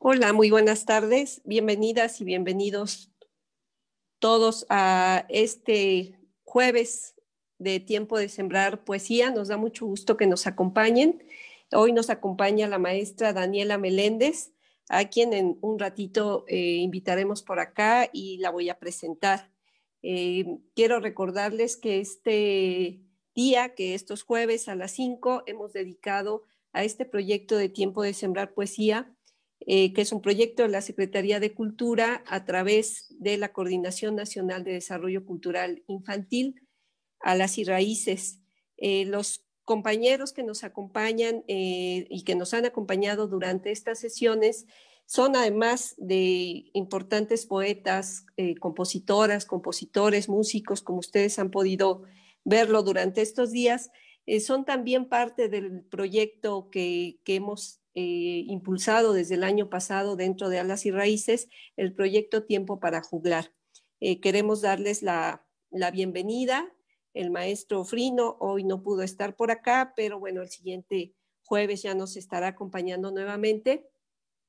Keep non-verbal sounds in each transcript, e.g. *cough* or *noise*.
Hola, muy buenas tardes. Bienvenidas y bienvenidos todos a este jueves de tiempo de sembrar poesía. Nos da mucho gusto que nos acompañen. Hoy nos acompaña la maestra Daniela Meléndez, a quien en un ratito eh, invitaremos por acá y la voy a presentar. Eh, quiero recordarles que este día, que estos jueves a las 5, hemos dedicado a este proyecto de tiempo de sembrar poesía eh, que es un proyecto de la Secretaría de Cultura a través de la Coordinación Nacional de Desarrollo Cultural Infantil, a las y Raíces. Eh, los compañeros que nos acompañan eh, y que nos han acompañado durante estas sesiones son además de importantes poetas, compositoras, compositores, músicos, como ustedes han podido verlo durante estos días, son también parte del proyecto que, que hemos eh, impulsado desde el año pasado dentro de Alas y Raíces, el proyecto Tiempo para Juglar. Eh, queremos darles la, bienvenida. El maestro Frino hoy no pudo estar por acá, pero bueno, el siguiente jueves ya nos estará acompañando nuevamente.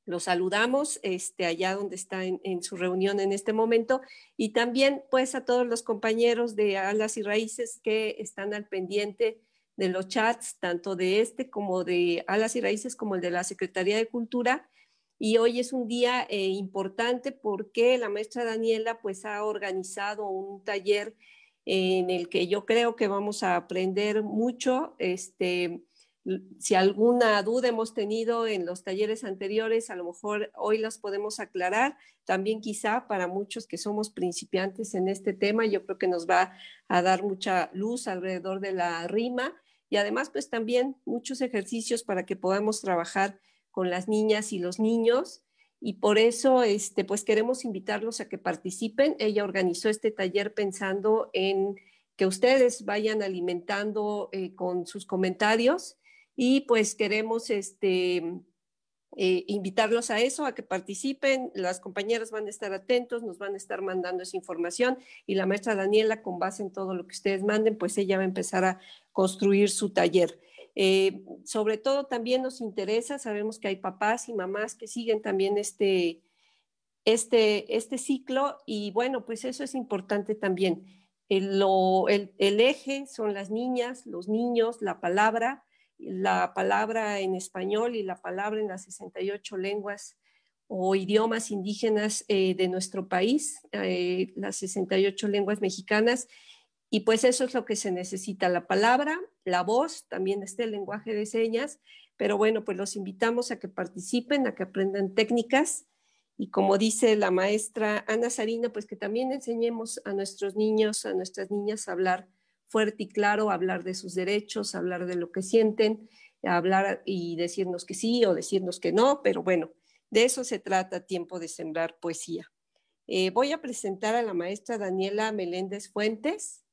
lo saludamos este, allá donde está en su reunión en este momento y también pues a todos los compañeros de Alas y Raíces que están al pendiente de los chats, tanto de este como de Alas y Raíces, como el de la Secretaría de Cultura. Y hoy es un día eh, importante porque la maestra Daniela pues ha organizado un taller en el que yo creo que vamos a aprender mucho. Este, si alguna duda hemos tenido en los talleres anteriores, a lo mejor hoy las podemos aclarar. También quizá para muchos que somos principiantes en este tema, yo creo que nos va a dar mucha luz alrededor de la rima y además pues también muchos ejercicios para que podamos trabajar con las niñas y los niños y por eso este, pues queremos invitarlos a que participen. Ella organizó este taller pensando en que ustedes vayan alimentando eh, con sus comentarios y pues queremos este, eh, invitarlos a eso, a que participen. Las compañeras van a estar atentos, nos van a estar mandando esa información y la maestra Daniela, con base en todo lo que ustedes manden, pues ella va a empezar a construir su taller. Eh, sobre todo también nos interesa, sabemos que hay papás y mamás que siguen también este, este, este ciclo y bueno, pues eso es importante también. el eje son las niñas, los niños, la palabra la palabra en español y la palabra en las 68 lenguas o idiomas indígenas eh, de nuestro país, eh, las 68 lenguas mexicanas. Y pues eso es lo que se necesita, la palabra, la voz, también este lenguaje de señas. Pero bueno, pues los invitamos a que participen, a que aprendan técnicas y como dice la maestra Ana Sarina, pues que también enseñemos a nuestros niños, a nuestras niñas a hablar fuerte y claro, hablar de sus derechos, hablar de lo que sienten, hablar y decirnos que sí o decirnos que no, pero bueno, de eso se trata Tiempo de Sembrar Poesía. Eh, voy a presentar a la maestra Daniela Meléndez Fuentes.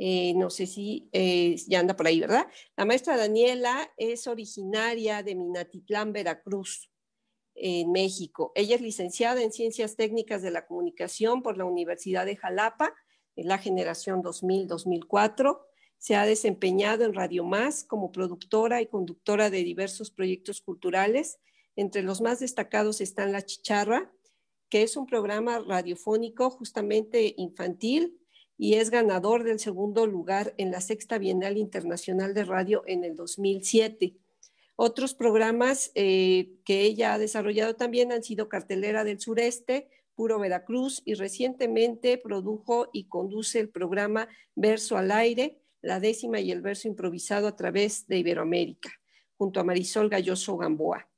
Eh, no sé si eh, ya anda por ahí, ¿verdad? La maestra Daniela es originaria de Minatitlán, Veracruz, en México. Ella es licenciada en Ciencias Técnicas de la Comunicación por la Universidad de Jalapa eh, la generación 2000-2004. Se ha desempeñado en Radio Más como productora y conductora de diversos proyectos culturales. Entre los más destacados están La Chicharra, que es un programa radiofónico justamente infantil y es ganador del segundo lugar en la Sexta Bienal Internacional de Radio en el 2007. Otros programas eh, que ella ha desarrollado también han sido Cartelera del Sureste, Puro Veracruz y recientemente produjo y conduce el programa Verso al Aire, la décima y el verso improvisado a través de Iberoamérica, junto a Marisol Galloso Gamboa.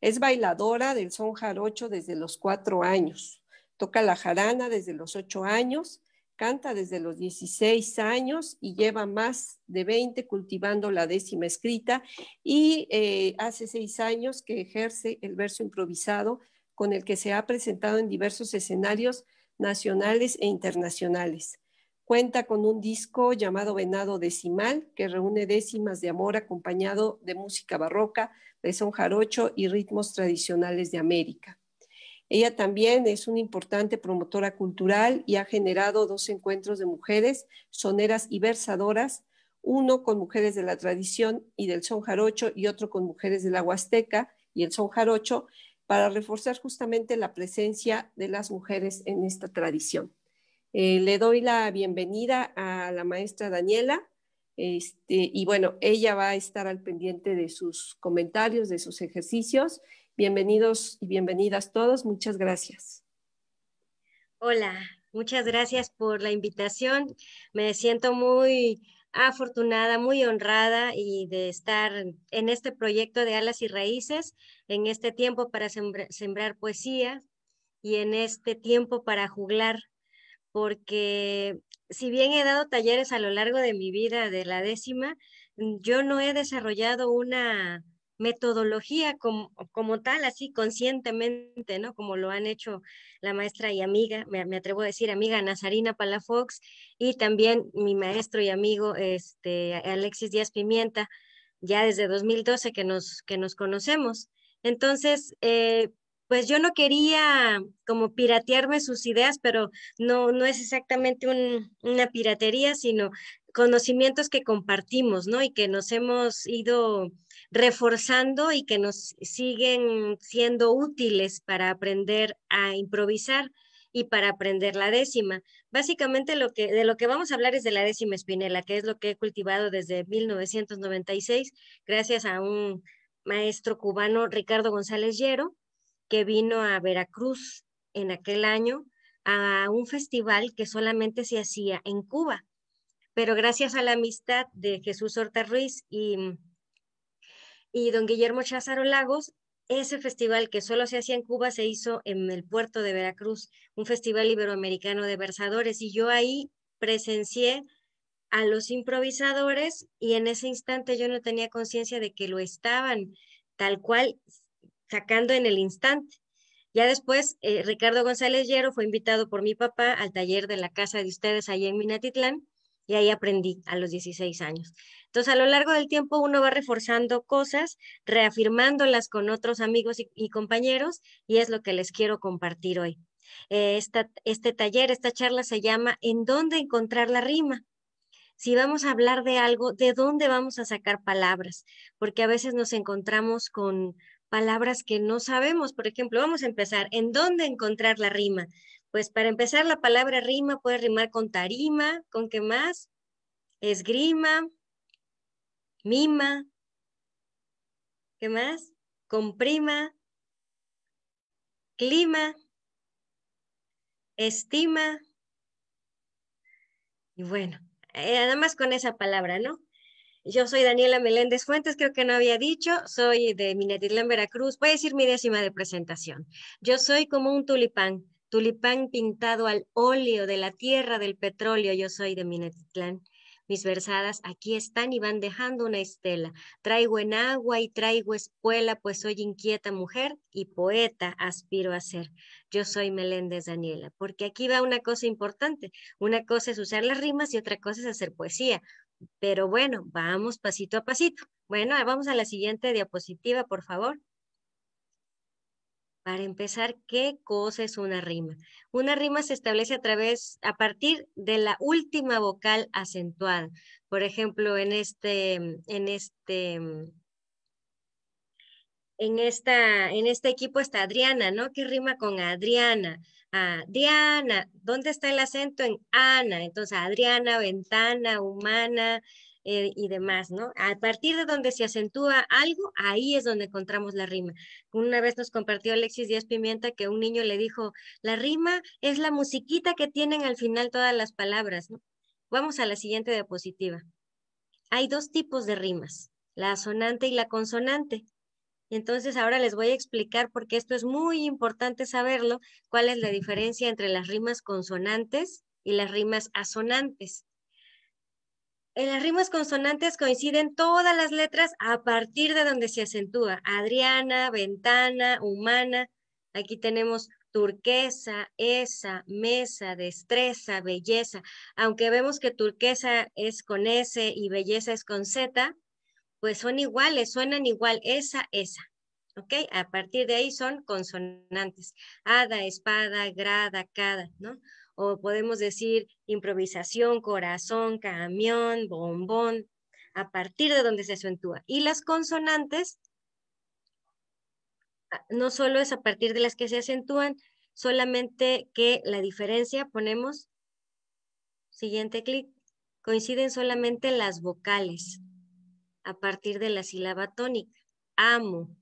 Es bailadora del son jarocho desde los cuatro años, toca la jarana desde los ocho años, canta desde los dieciséis años y lleva más de veinte cultivando la décima escrita y eh, hace seis años que ejerce el verso improvisado con el que se ha presentado en diversos escenarios nacionales e internacionales. Cuenta con un disco llamado Venado Decimal, que reúne décimas de amor acompañado de música barroca, de son jarocho y ritmos tradicionales de América. Ella también es una importante promotora cultural y ha generado dos encuentros de mujeres soneras y versadoras, uno con mujeres de la tradición y del son jarocho y otro con mujeres de la Huasteca y el son jarocho, para reforzar justamente la presencia de las mujeres en esta tradición. Eh, le doy la bienvenida a la maestra Daniela este, y bueno, ella va a estar al pendiente de sus comentarios, de sus ejercicios. Bienvenidos y bienvenidas todos, muchas gracias. Hola, muchas gracias por la invitación. Me siento muy afortunada, muy honrada y de estar en este proyecto de Alas y Raíces en este tiempo para sembrar poesía y en este tiempo para juglar, porque si bien he dado talleres a lo largo de mi vida de la décima, yo no he desarrollado una metodología como, tal, así conscientemente, ¿no? Como lo han hecho la maestra y amiga, me, atrevo a decir amiga Nazarina Palafox y también mi maestro y amigo este, Alexis Díaz Pimienta, ya desde 2012 que nos, que nos conocemos. Entonces, eh, pues yo no quería como piratearme sus ideas, pero no, no es exactamente una piratería, sino conocimientos que compartimos, ¿no? Y que nos hemos ido reforzando y que nos siguen siendo útiles para aprender a improvisar y para aprender la décima. Básicamente lo que, de lo que vamos a hablar es de la décima espinela, que es lo que he cultivado desde 1996, gracias a un maestro cubano Ricardo González Llero, que vino a Veracruz en aquel año a un festival que solamente se hacía en Cuba. Pero gracias a la amistad de Jesús Horta Ruiz y, y don Guillermo Cházaro Lagos, ese festival que solo se hacía en Cuba se hizo en el puerto de Veracruz, un festival iberoamericano de versadores. Y yo ahí presencié a los improvisadores y en ese instante yo no tenía conciencia de que lo estaban tal cual sacando en el instante. Ya después, eh, Ricardo González Llero fue invitado por mi papá al taller de la casa de ustedes ahí en Minatitlán y ahí aprendí a los 16 años. Entonces, a lo largo del tiempo uno va reforzando cosas, reafirmándolas con otros amigos y, compañeros y es lo que les quiero compartir hoy. Eh, este taller, esta charla se llama ¿En dónde encontrar la rima? si vamos a hablar de algo, ¿de dónde vamos a sacar palabras? Porque a veces nos encontramos con palabras que no sabemos. Por ejemplo, vamos a empezar, ¿en dónde encontrar la rima? Pues para empezar, la palabra rima puede rimar con tarima, ¿con qué más? Esgrima, mima, ¿qué más? Comprima, clima, estima. Y bueno, eh, nada más con esa palabra, ¿no? Yo soy Daniela Meléndez Fuentes, creo que no había dicho, soy de Minetitlán, Veracruz. Voy a decir mi décima de presentación. Yo soy como un tulipán, tulipán pintado al óleo de la tierra del petróleo. Yo soy de Minetitlán mis versadas aquí están y van dejando una estela. Traigo en agua y traigo espuela, pues soy inquieta mujer y poeta aspiro a ser. Yo soy Meléndez Daniela, porque aquí va una cosa importante. Una cosa es usar las rimas y otra cosa es hacer poesía. Pero bueno, vamos pasito a pasito. Bueno, vamos a la siguiente diapositiva, por favor. Para empezar, ¿qué cosa es una rima? Una rima se establece a través, a partir de la última vocal acentuada. Por ejemplo, en este, mm, en este, mm, en esta, en este equipo está Adriana, ¿no? ¿Qué rima con Adriana? Ah, Diana, ¿dónde está el acento? En Ana. Entonces, Adriana, ventana, humana, eh, y demás, ¿no? A partir de donde se acentúa algo, ahí es donde encontramos la rima. Una vez nos compartió Alexis Díaz Pimienta que un niño le dijo, la rima es la musiquita que tienen al final todas las palabras, ¿no? Vamos a la siguiente diapositiva. Hay dos tipos de rimas, la asonante y la consonante. Entonces ahora les voy a explicar, porque esto es muy importante saberlo, cuál es la diferencia entre las rimas consonantes y las rimas asonantes. En las rimas consonantes coinciden todas las letras a partir de donde se acentúa. Adriana, ventana, humana. Aquí tenemos turquesa, esa, mesa, destreza, belleza. Aunque vemos que turquesa es con S y belleza es con Z, pues son iguales, suenan igual, esa, esa. ¿Ok? A partir de ahí son consonantes. Hada, espada, grada, cada, ¿no? o podemos decir improvisación, corazón, camión, bombón, a partir de donde se acentúa. Y las consonantes, ah, no solo es a partir de las que se acentúan, solamente que la diferencia, ponemos, siguiente clic, coinciden solamente las vocales a partir de la sílaba tónica. Amo,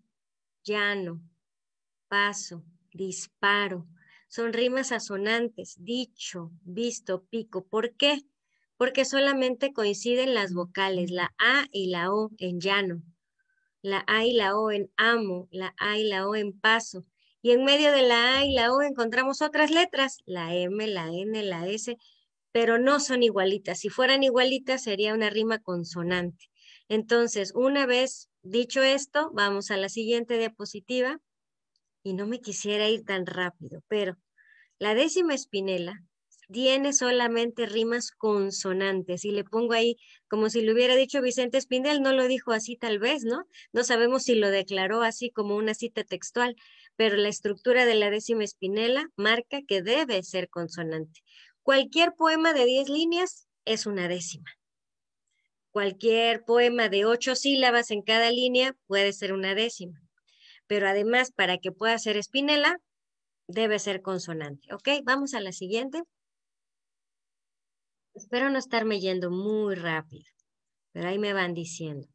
llano, paso, disparo, son rimas asonantes, dicho, visto, pico. ¿Por qué? Porque solamente coinciden las vocales, la A y la O en llano, la A y la O en amo, la A y la O en paso. Y en medio de la A y la O encontramos otras letras, la M, la N, la S, pero no son igualitas. Si fueran igualitas sería una rima consonante. Entonces, una vez dicho esto, vamos a la siguiente diapositiva. Y no me quisiera ir tan rápido, pero la décima espinela tiene solamente rimas consonantes y le pongo ahí como si lo hubiera dicho Vicente Espinel, no lo dijo así tal vez, ¿no? No sabemos si lo declaró así como una cita textual, pero la estructura de la décima espinela marca que debe ser consonante. Cualquier poema de diez líneas es una décima. Cualquier poema de ocho sílabas en cada línea puede ser una décima. Pero además, para que pueda ser espinela, debe ser consonante. ¿Ok? Vamos a la siguiente. Espero no estarme yendo muy rápido, pero ahí me van diciendo.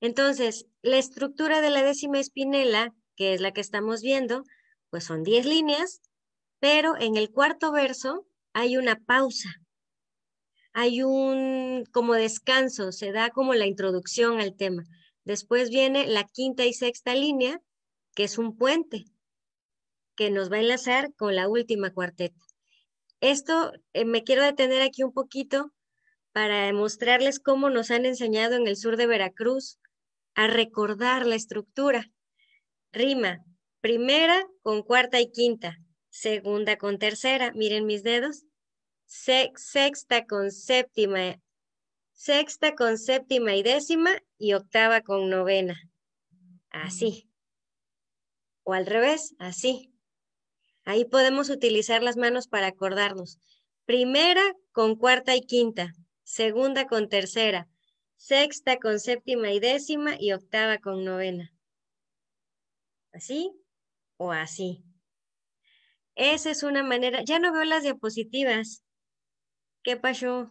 Entonces, la estructura de la décima espinela, que es la que estamos viendo, pues son 10 líneas, pero en el cuarto verso hay una pausa. Hay un como descanso, se da como la introducción al tema. Después viene la quinta y sexta línea, que es un puente, que nos va a enlazar con la última cuarteta. Esto eh, me quiero detener aquí un poquito para mostrarles cómo nos han enseñado en el sur de Veracruz a recordar la estructura. Rima, primera con cuarta y quinta, segunda con tercera, miren mis dedos, sexta con séptima, sexta con séptima y décima y octava con novena. Así. O al revés, así. Ahí podemos utilizar las manos para acordarnos. Primera con cuarta y quinta, segunda con tercera, sexta con séptima y décima y octava con novena. ¿Así o así? Esa es una manera. Ya no veo las diapositivas. ¿Qué pasó?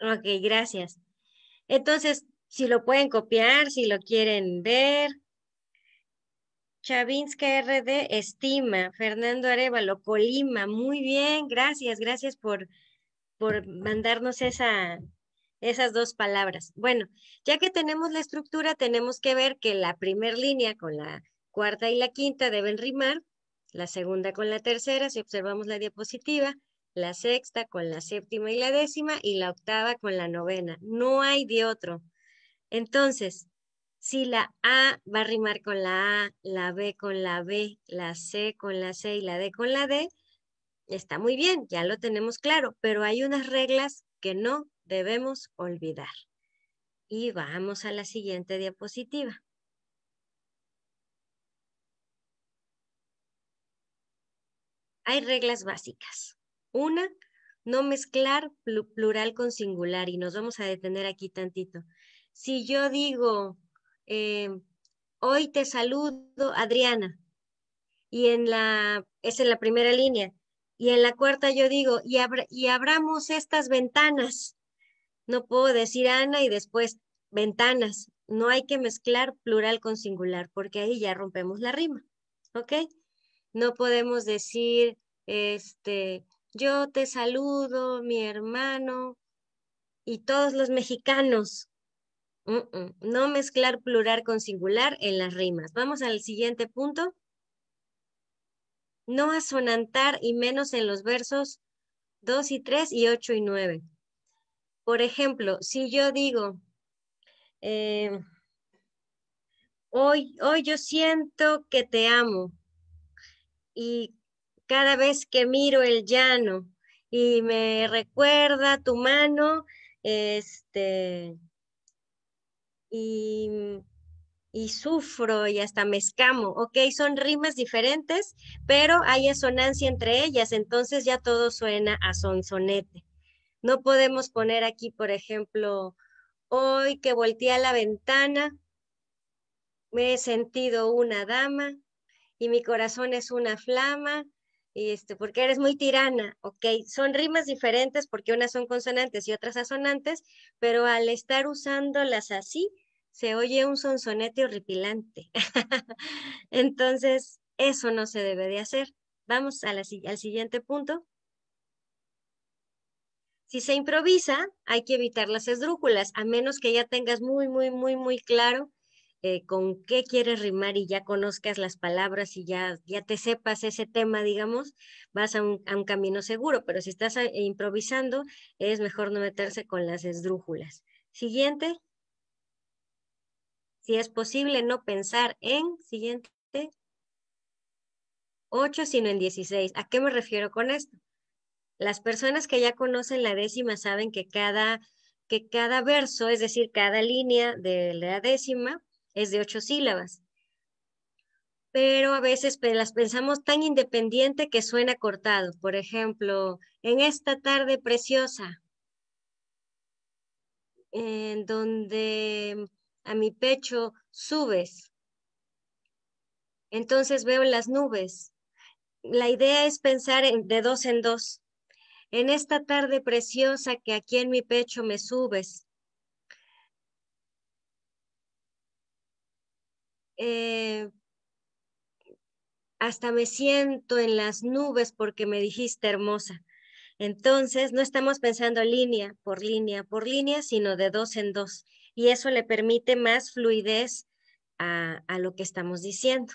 Ok, gracias. Entonces, si lo pueden copiar, si lo quieren ver, Chavinska RD, estima. Fernando Arevalo, Colima. Muy bien, gracias, gracias por, por mandarnos esa, esas dos palabras. Bueno, ya que tenemos la estructura, tenemos que ver que la primera línea con la cuarta y la quinta deben rimar, la segunda con la tercera, si observamos la diapositiva, la sexta con la séptima y la décima, y la octava con la novena. No hay de otro. Entonces, si la A va a rimar con la A, la B con la B, la C con la C y la D con la D, está muy bien, ya lo tenemos claro, pero hay unas reglas que no debemos olvidar. Y vamos a la siguiente diapositiva. Hay reglas básicas. Una, no mezclar plural con singular y nos vamos a detener aquí tantito. Si yo digo eh, hoy te saludo, Adriana. Y en la, es en la primera línea. Y en la cuarta yo digo, y, y abramos estas ventanas. No puedo decir Ana y después ventanas. No hay que mezclar plural con singular, porque ahí ya rompemos la rima. ¿Ok? No podemos decir, este, yo te saludo, mi hermano, y todos los mexicanos, Mm, mm. No mezclar plural con singular en las rimas. Vamos al siguiente punto. No asonantar y menos en los versos 2 y 3 y 8 y 9. Por ejemplo, si yo digo, eh, hoy, hoy yo siento que te amo y cada vez que miro el llano y me recuerda tu mano, este, y, sufro y hasta me escamo. Ok, son rimas diferentes, pero hay asonancia entre ellas, entonces ya todo suena a sonsonete. No podemos poner aquí, por ejemplo, hoy que volteé a la ventana, me he sentido una dama y mi corazón es una flama, este, porque eres muy tirana, ok, son rimas diferentes porque unas son consonantes y otras asonantes, pero al estar usándolas así, se oye un sonsonete horripilante. *laughs* Entonces, eso no se debe de hacer. Vamos al siguiente punto. Si se improvisa, hay que evitar las esdrújulas, a menos que ya tengas muy, muy, muy, muy claro eh, con qué quieres rimar y ya conozcas las palabras y ya, ya te sepas ese tema, digamos, vas a un, camino seguro, pero si estás eh, improvisando, es mejor no meterse con las esdrújulas. Siguiente. Si es posible no pensar en, siguiente, 8, sino en 16. ¿A qué me refiero con esto? Las personas que ya conocen la décima saben que cada, que cada verso, es decir, cada línea de la décima es de ocho sílabas. Pero a veces las pensamos tan independiente que suena cortado. Por ejemplo, en esta tarde preciosa, en donde a mi pecho subes. Entonces veo las nubes. La idea es pensar de dos en dos. En esta tarde preciosa que aquí en mi pecho me subes. Eh, hasta me siento en las nubes porque me dijiste hermosa. Entonces, no estamos pensando línea por línea por línea, sino de dos en dos y eso le permite más fluidez a, lo que estamos diciendo.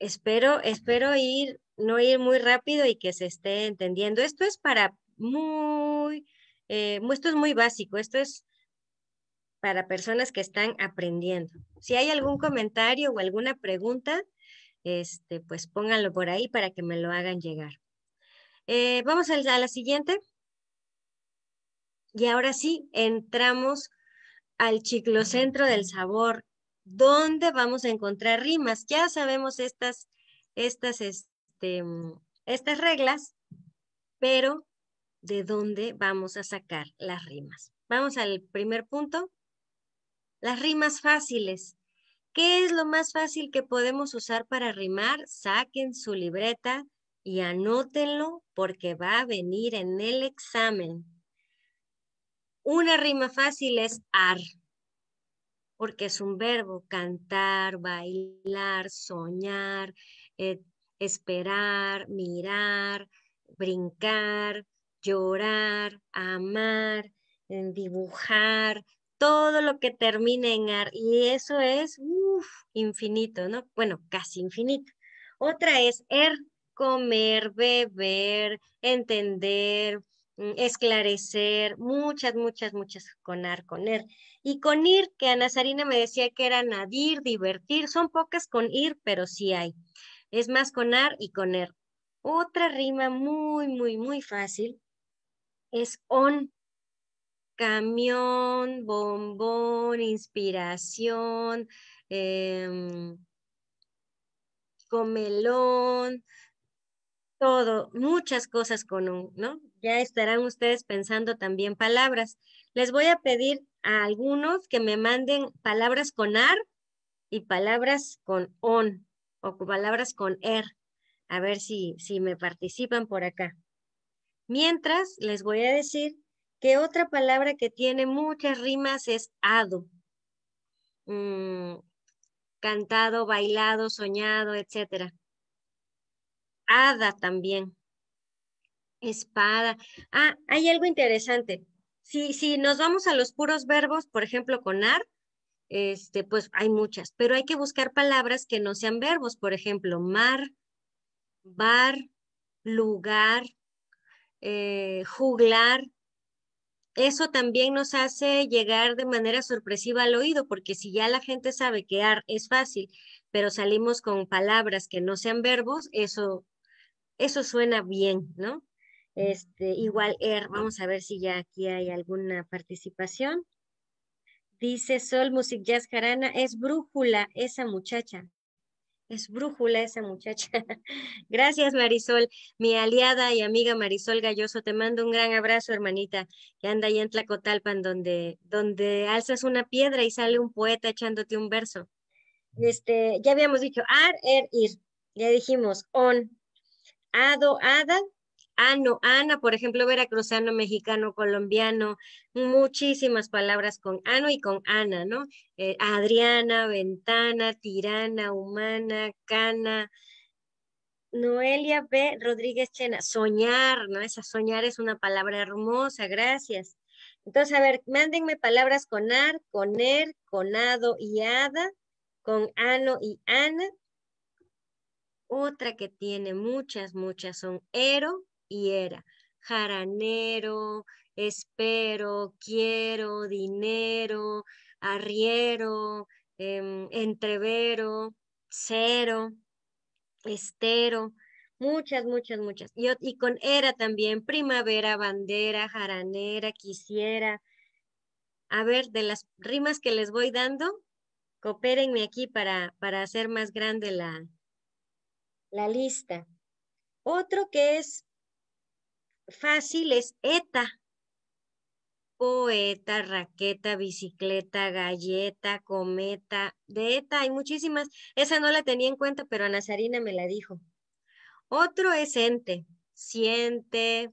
Espero, espero ir, no ir muy rápido y que se esté entendiendo. Esto es para muy, eh, es muy básico, esto es para personas que están aprendiendo. Si hay algún comentario o alguna pregunta, este, pues pónganlo por ahí para que me lo hagan llegar. Eh, vamos a la siguiente. Y ahora sí, entramos al ciclocentro del sabor, ¿Dónde vamos a encontrar rimas. Ya sabemos estas, estas, este, mm, estas reglas, pero ¿de dónde vamos a sacar las rimas? Vamos al primer punto, las rimas fáciles. ¿Qué es lo más fácil que podemos usar para rimar? Saquen su libreta y anótenlo porque va a venir en el examen. Una rima fácil es ar, porque es un verbo, cantar, bailar, soñar, eh, esperar, mirar, brincar, llorar, amar, dibujar, todo lo que termine en ar. Y eso es infinito, ¿no? Bueno, casi infinito. Otra es er, comer, beber, entender, Mm, esclarecer muchas, muchas, muchas con ar, con er. Y con ir, que Ana Sarina me decía que era nadir, divertir, son pocas con ir, pero sí hay. Es más con ar y con er. Otra rima muy, muy, muy fácil es on. Camión, bombón, inspiración, em, comelón, todo, muchas cosas con un, ¿no? Ya estarán ustedes pensando también palabras. Les voy a pedir a algunos que me manden palabras con ar y palabras con on o palabras con er. A ver si, me participan por acá. Mientras, les voy a decir que otra palabra que tiene muchas rimas es ado. Mm, cantado, bailado, soñado, etcétera. Ada también espada. Ah, hay algo interesante. Si, nos vamos a los puros verbos, por ejemplo, con ar, este, pues hay muchas, pero hay que buscar palabras que no sean verbos, por ejemplo, mar, bar, lugar, eh, juglar. Eso también nos hace llegar de manera sorpresiva al oído, porque si ya la gente sabe que ar es fácil, pero salimos con palabras que no sean verbos, eso, eso suena bien, ¿no? Este, igual Er, vamos a ver si ya aquí hay alguna participación. Dice Sol Music Jazz Carana es brújula esa muchacha. Es brújula esa muchacha. *laughs* Gracias, Marisol, mi aliada y amiga Marisol Galloso. Te mando un gran abrazo, hermanita, que anda ahí en Tlacotalpan, donde, donde alzas una piedra y sale un poeta echándote un verso. Este, ya habíamos dicho ar, er, ir. Ya dijimos on. Ado, ada, ano, ah, ana, por ejemplo, veracruzano, mexicano, colombiano, muchísimas palabras con ano y con ana, ¿no? Eh, Adriana, ventana, tirana, humana, cana. Noelia B. Rodríguez Chena, soñar, ¿no? Esa soñar es una palabra hermosa, gracias. Entonces, a ver, mándenme palabras con ar, con er, con ado y ada, con ano y ana. Otra que tiene muchas, muchas son ero, y era jaranero, espero, quiero, dinero, arriero, em, entrevero, cero, estero, muchas, muchas, muchas. Y, con era también, primavera, bandera, jaranera, quisiera. A ver, de las rimas que les voy dando, coopérenme aquí para, para hacer más grande la, la lista. Otro que es fácil es ETA. Poeta, raqueta, bicicleta, galleta, cometa. De ETA hay muchísimas. Esa no la tenía en cuenta, pero Ana Sarina me la dijo. Otro es ente. Siente,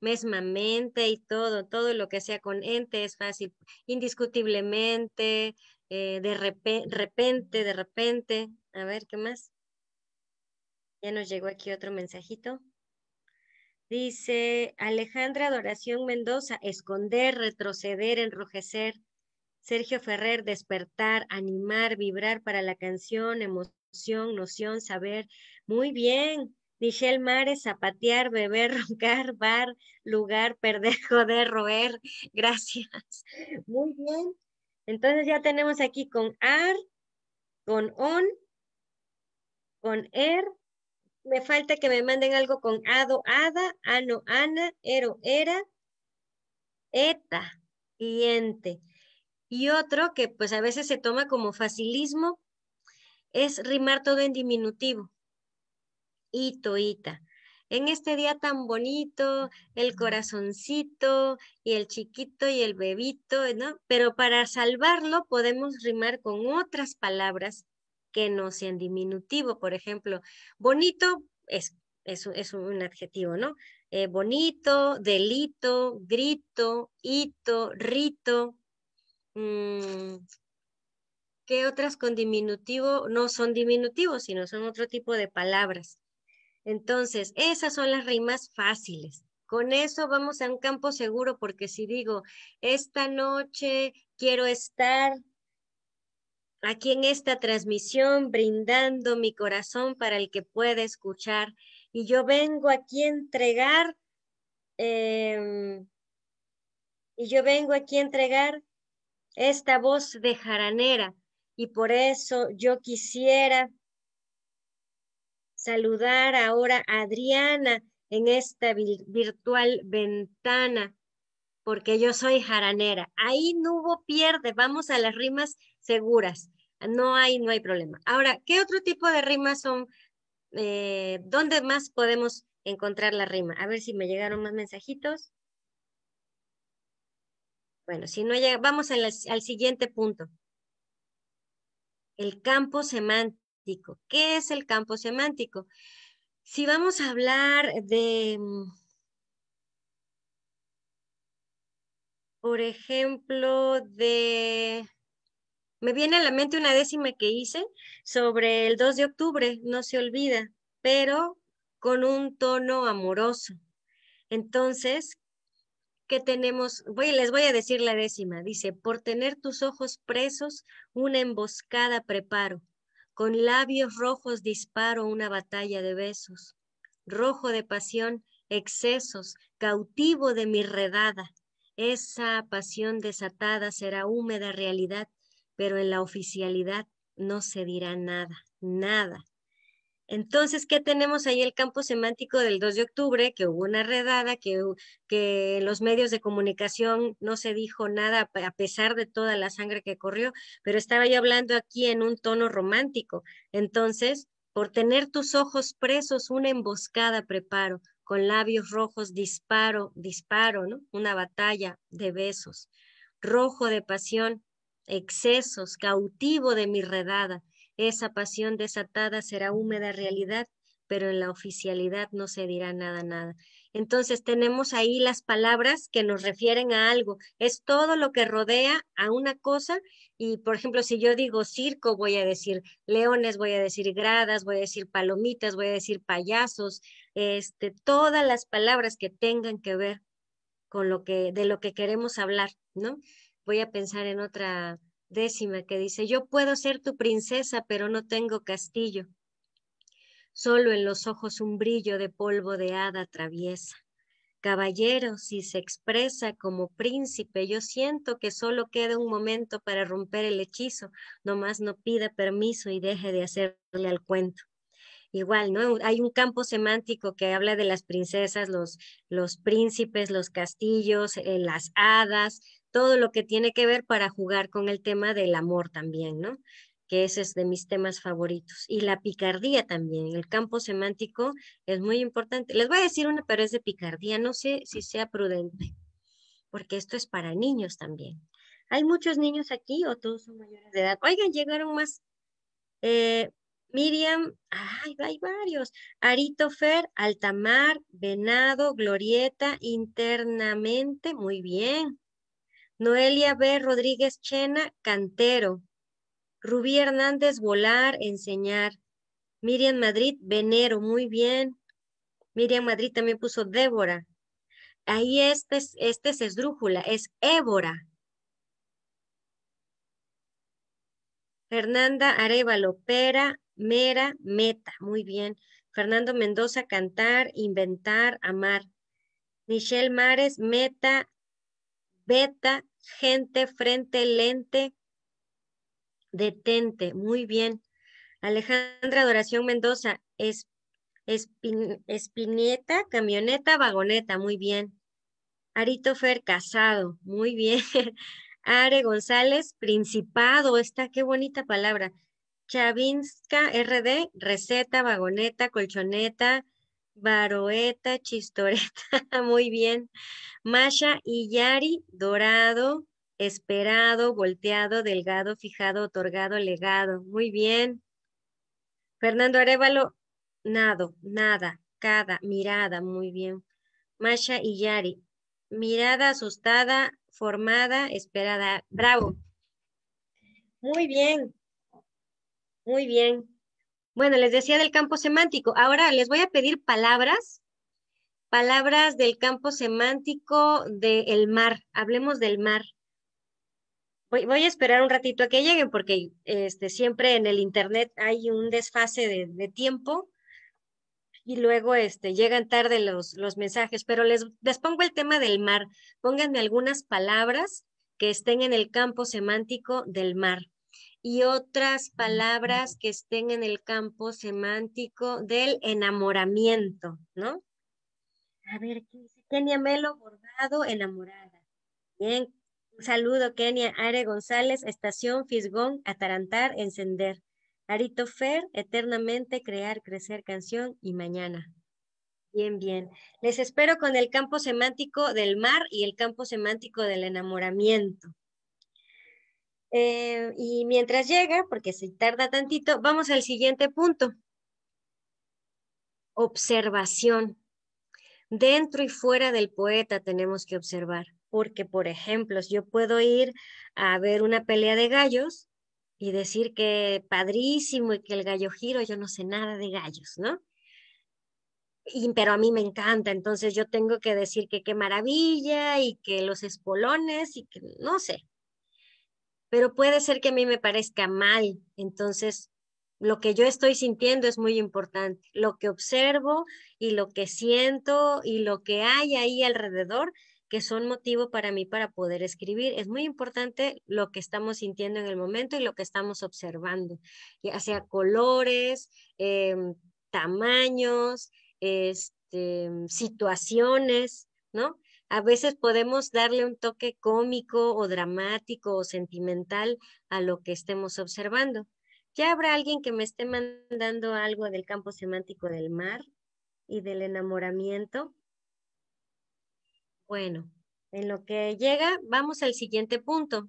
mesmamente y todo, todo lo que sea con ente es fácil. Indiscutiblemente, eh, de repente, de repente. A ver, ¿qué más? Ya nos llegó aquí otro mensajito. Dice Alejandra Adoración Mendoza, esconder, retroceder, enrojecer. Sergio Ferrer, despertar, animar, vibrar para la canción, emoción, noción, saber. Muy bien. Michelle Mares, zapatear, beber, *laughs* roncar, bar, lugar, perder, *laughs* joder, roer. Gracias. Muy bien. Entonces ya tenemos aquí con ar, con on, con er, me falta que me manden algo con ado, ada, ano, ana, ero, era, eta y Y otro que pues a veces se toma como facilismo es rimar todo en diminutivo. Ito, ita. En este día tan bonito, el corazoncito y el chiquito y el bebito, ¿no? Pero para salvarlo podemos rimar con otras palabras que no sean diminutivo. Por ejemplo, bonito es, es un adjetivo, ¿no? Eh, bonito, delito, grito, hito, rito. Mm, ¿Qué otras con diminutivo no son diminutivos, sino son otro tipo de palabras? Entonces, esas son las rimas fáciles. Con eso vamos a un campo seguro, porque si digo, esta noche quiero estar aquí en esta transmisión brindando mi corazón para el que pueda escuchar. Y yo vengo aquí a entregar, em, y yo vengo aquí a entregar esta voz de jaranera. Y por eso yo quisiera saludar ahora a Adriana en esta virtual ventana, porque yo soy jaranera. Ahí no hubo pierde, vamos a las rimas seguras. No hay, no hay problema. Ahora, ¿qué otro tipo de rimas son? Eh, ¿Dónde más podemos encontrar la rima? A ver si me llegaron más mensajitos. Bueno, si no llega, vamos al siguiente punto. El campo semántico. ¿Qué es el campo semántico? Si vamos a hablar de, por ejemplo, de me viene a la mente una décima que hice sobre el 2 de octubre, no se olvida, pero con un tono amoroso. Entonces, ¿qué tenemos? Voy, les voy a decir la décima. Dice, por tener tus ojos presos, una emboscada preparo. Con labios rojos disparo una batalla de besos. Rojo de pasión, excesos, cautivo de mi redada. Esa pasión desatada será húmeda realidad pero en la oficialidad no se dirá nada, nada. Entonces, ¿qué tenemos ahí? El campo semántico del 2 de octubre, que hubo una redada, que, que los medios de comunicación no se dijo nada a pesar de toda la sangre que corrió, pero estaba yo hablando aquí en un tono romántico. Entonces, por tener tus ojos presos, una emboscada preparo, con labios rojos disparo, disparo, ¿no? Una batalla de besos, rojo de pasión, excesos, cautivo de mi redada. Esa pasión desatada será húmeda realidad, pero en la oficialidad no se dirá nada, nada. Entonces tenemos ahí las palabras que nos refieren a algo. Es todo lo que rodea a una cosa. Y por ejemplo, si yo digo circo, voy a decir leones, voy a decir gradas, voy a decir palomitas, voy a decir payasos, este, todas las palabras que tengan que ver con lo que, de lo que queremos hablar, ¿no? voy a pensar en otra décima que dice, yo puedo ser tu princesa, pero no tengo castillo. Solo en los ojos un brillo de polvo de hada traviesa. Caballero, si se expresa como príncipe, yo siento que solo queda un momento para romper el hechizo, nomás no pida permiso y deje de hacerle al cuento. Igual, ¿no? Hay un campo semántico que habla de las princesas, los, los príncipes, los castillos, eh, las hadas, todo lo que tiene que ver para jugar con el tema del amor también, ¿no? que ese es de mis temas favoritos. Y la picardía también, el campo semántico es muy importante. Les voy a decir una, pero es de picardía, no sé si sea prudente, porque esto es para niños también. ¿Hay muchos niños aquí o todos son mayores de edad? Oigan, llegaron más. Eh, Miriam, ay, hay varios. Aritofer, Altamar, Venado, Glorieta, internamente, muy bien. Noelia B. Rodríguez Chena, cantero. Rubí Hernández, volar, enseñar. Miriam Madrid, venero, muy bien. Miriam Madrid también puso Débora. Ahí este, este es esdrújula, es Ébora. Fernanda Arevalo, pera, mera, meta, muy bien. Fernando Mendoza, cantar, inventar, amar. Michelle Mares, meta, beta, gente, frente, lente, detente. Muy bien. Alejandra adoración, Mendoza, es, espineta, camioneta, vagoneta. Muy bien. Arito Fer, casado. Muy bien. *laughs* Are González, principado. Está, qué bonita palabra. Chavinska RD, receta, vagoneta, colchoneta, Baroeta, Chistoreta, *laughs* muy bien. Masha y Yari, dorado, esperado, volteado, delgado, fijado, otorgado, legado. Muy bien. Fernando Arevalo, nado, nada, cada, mirada, muy bien. Masha y Yari, mirada asustada, formada, esperada. Bravo. Muy bien. Muy bien. Bueno, les decía del campo semántico. Ahora les voy a pedir palabras, palabras del campo semántico del mar. Hablemos del mar. Voy, voy, a esperar un ratito a que lleguen porque este, siempre en el Internet hay un desfase de, de tiempo y luego este, llegan tarde los, los mensajes, pero les, les pongo el tema del mar. Pónganme algunas palabras que estén en el campo semántico del mar y otras palabras que estén en el campo semántico del enamoramiento, ¿no? A ver, Kenia Melo, bordado, enamorada. Bien, un saludo, Kenia. Are González, estación Fisgón, atarantar, encender. Arito Fer, eternamente crear, crecer, canción y mañana. Bien, bien. Les espero con el campo semántico del mar y el campo semántico del enamoramiento. Eh, y mientras llega, porque se tarda tantito, vamos al siguiente punto. Observación. Dentro y fuera del poeta tenemos que observar, porque por ejemplo, yo puedo ir a ver una pelea de gallos y decir que padrísimo y que el gallo giro, yo no sé nada de gallos, ¿no? pero a mí me encanta, entonces yo tengo que decir que qué maravilla y que los espolones y que no sé, pero puede ser que a mí me parezca mal. Entonces, lo que yo estoy sintiendo es muy importante. Lo que observo y lo que siento y lo que hay ahí alrededor, que son motivo para mí para poder escribir. Es muy importante lo que estamos sintiendo en el momento y lo que estamos observando, ya sea colores, em, tamaños, este, situaciones, ¿no? A veces podemos darle un toque cómico o dramático o sentimental a lo que estemos observando. Ya habrá alguien que me esté mandando algo del campo semántico del mar y del enamoramiento. Bueno, en lo que llega, vamos al siguiente punto.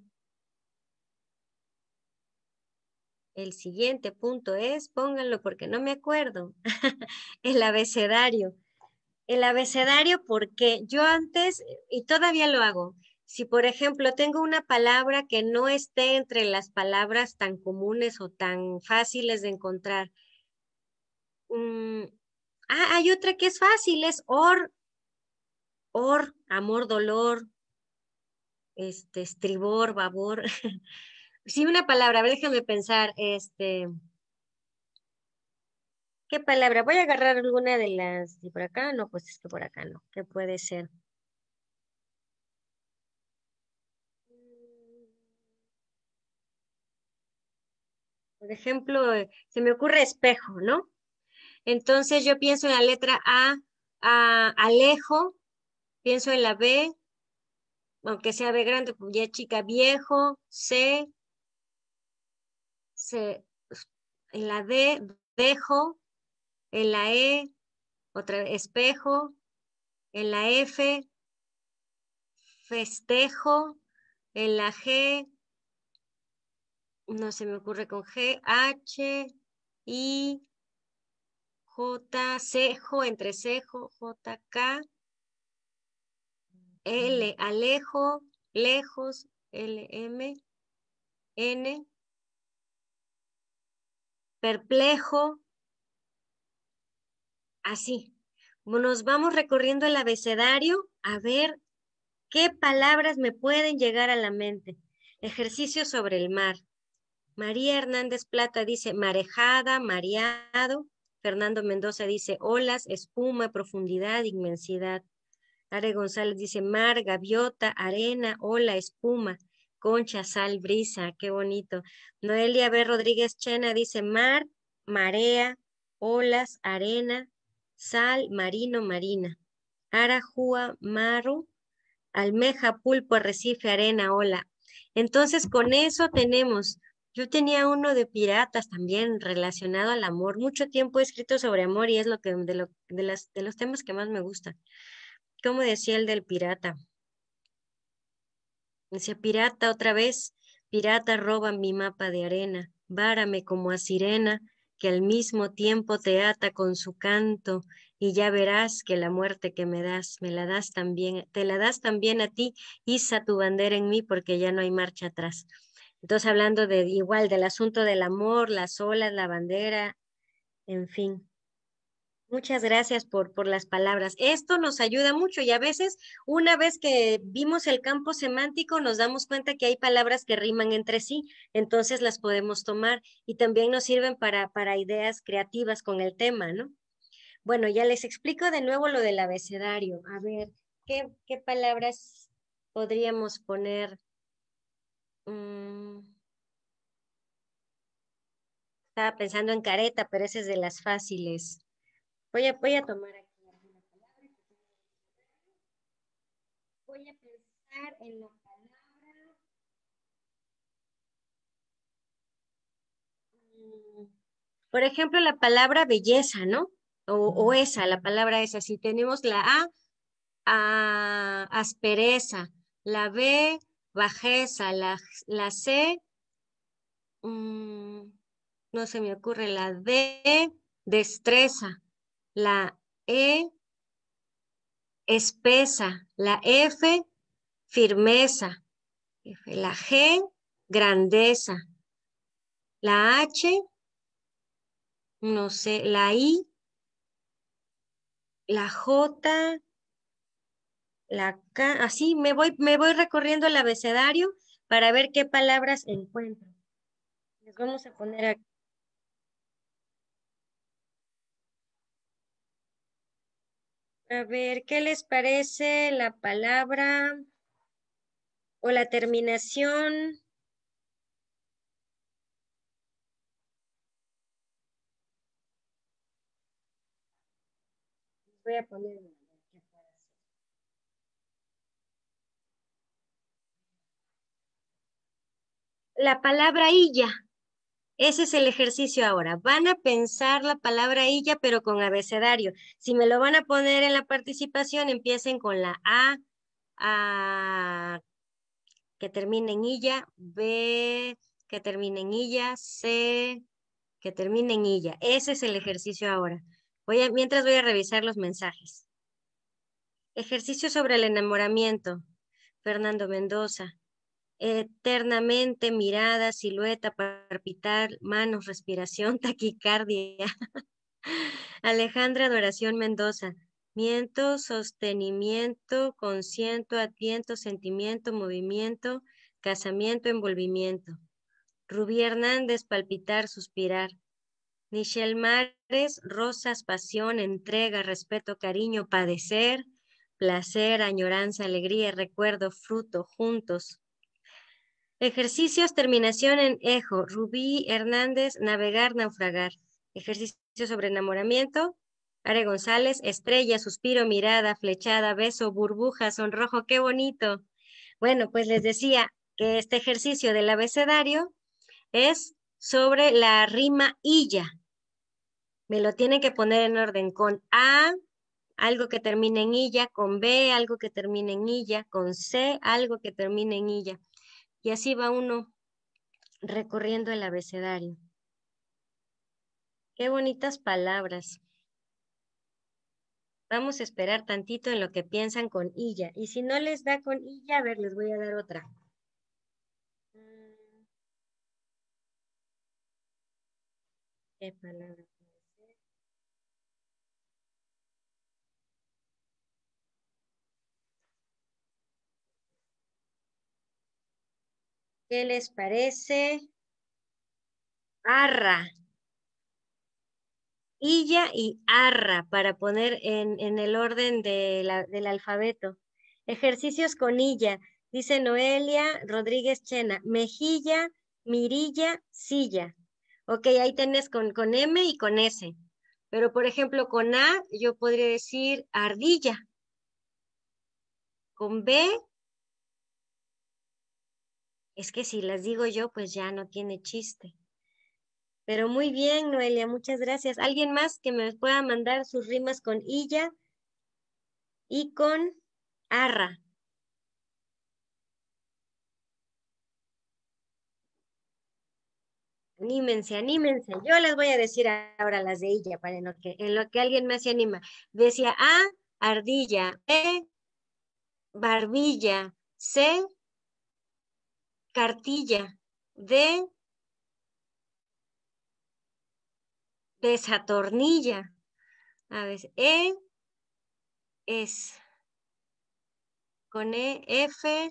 El siguiente punto es, pónganlo porque no me acuerdo, *laughs* el abecedario el abecedario porque yo antes, y todavía lo hago, si por ejemplo tengo una palabra que no esté entre las palabras tan comunes o tan fáciles de encontrar, mm, ah, hay otra que es fácil, es or, or, amor, dolor, este, estribor, babor. *laughs* sí, una palabra, déjame pensar, este, ¿Qué palabra? Voy a agarrar alguna de las y por acá. No, pues es que por acá no. ¿Qué puede ser? Por ejemplo, eh, se me ocurre espejo, ¿no? Entonces yo pienso en la letra A, alejo, pienso en la B, aunque sea B grande, pues ya chica viejo, C, C, en la D, dejo, en la E, otra espejo, en la F, festejo, en la G, no se me ocurre con G, H, I, J, cejo, J, K. L, alejo, lejos, L, M, N, perplejo, así. Nos vamos recorriendo el abecedario a ver qué palabras me pueden llegar a la mente. Ejercicio sobre el mar. María Hernández Plata dice marejada, mareado. Fernando Mendoza dice olas, espuma, profundidad, inmensidad. Are González dice mar, gaviota, arena, ola, espuma, concha, sal, brisa, qué bonito. Noelia B. Rodríguez Chena dice mar, marea, olas, arena, sal, marino, marina, arajúa, maru, almeja, pulpo, arrecife, arena, ola. Entonces, con eso tenemos. Yo tenía uno de piratas también relacionado al amor. Mucho tiempo he escrito sobre amor y es lo que de, los temas que más me gustan. ¿Cómo decía el del pirata. Decía, pirata otra vez, pirata roba mi mapa de arena, várame como a sirena, que al mismo tiempo te ata con su canto, y ya verás que la muerte que me das, me la das también, te la das también a ti, iza tu bandera en mí, porque ya no hay marcha atrás. Entonces, hablando de igual del asunto del amor, las olas, la bandera, en fin. Muchas gracias por, las palabras. Esto nos ayuda mucho y a veces una vez que vimos el campo semántico nos damos cuenta que hay palabras que riman entre sí, entonces las podemos tomar y también nos sirven para, ideas creativas con el tema, ¿no? Bueno, ya les explico de nuevo lo del abecedario. A ver, ¿qué, palabras podríamos poner? Mm. estaba pensando en careta, pero esa es de las fáciles. Voy a, tomar aquí alguna palabra. Voy a pensar en la palabra. Mm, por ejemplo, la palabra belleza, ¿no? O, esa, la palabra esa. Si tenemos la A, aspereza, la B, bajeza, la, C, mm, no se me ocurre, la D, destreza la E espesa, la F firmeza, la G grandeza, la H, no sé, la I, la J, la K, así me voy, me voy recorriendo el abecedario para ver qué palabras encuentro. Les vamos a poner aquí. A ver, ¿qué les parece la palabra o la terminación? Voy a poner la palabra ella. Ese es el ejercicio ahora. Van a pensar la palabra ella, pero con abecedario. Si me lo van a poner en la participación, empiecen con la A, que termine en ella, B que termine en ella, C que termine en ella. Ese es el ejercicio ahora. mientras voy a revisar los mensajes. Ejercicio sobre el enamoramiento. Fernando Mendoza eternamente mirada, silueta, palpitar, manos, respiración, *laughs* taquicardia. Alejandra Adoración Mendoza, miento, sostenimiento, consiento, adviento, sentimiento, movimiento, casamiento, envolvimiento. Rubí Hernández, palpitar, suspirar. Michelle Mares, rosas, pasión, entrega, respeto, cariño, padecer, placer, añoranza, alegría, recuerdo, fruto, juntos. Ejercicios, terminación en ejo. Rubí Hernández, navegar, naufragar. Ejercicio sobre enamoramiento. Are González, estrella, suspiro, mirada, flechada, beso, burbuja, sonrojo, qué bonito. Bueno, pues les decía que este ejercicio del abecedario es sobre la rima illa. Me lo tienen que poner en orden con A, algo que termine en illa, con B, algo que termine en illa, con C, algo que termine en illa. Y así va uno recorriendo el abecedario. Qué bonitas palabras. Vamos a esperar tantito en lo que piensan con ella. Y si no les da con ella, a ver, les voy a dar otra. Mm. ¿Qué palabra? ¿Qué les parece? Arra. Illa y arra para poner en, el orden del alfabeto. Ejercicios con illa. Dice Noelia Rodríguez Chena. Mejilla, mirilla, silla. Ok, ahí tenés con, con M y con S. Pero por ejemplo, con A yo podría decir ardilla. Con B es que si las digo yo, pues ya no tiene chiste. Pero muy bien, Noelia, muchas gracias. ¿Alguien más que me pueda mandar sus rimas con Illa y con Arra? Anímense, anímense. Yo les voy a decir ahora las de Illa, para en lo que, que alguien más se anima. Decía A, ardilla, B, barbilla, C, cartilla de desatornilla. A ver, E es con E, F,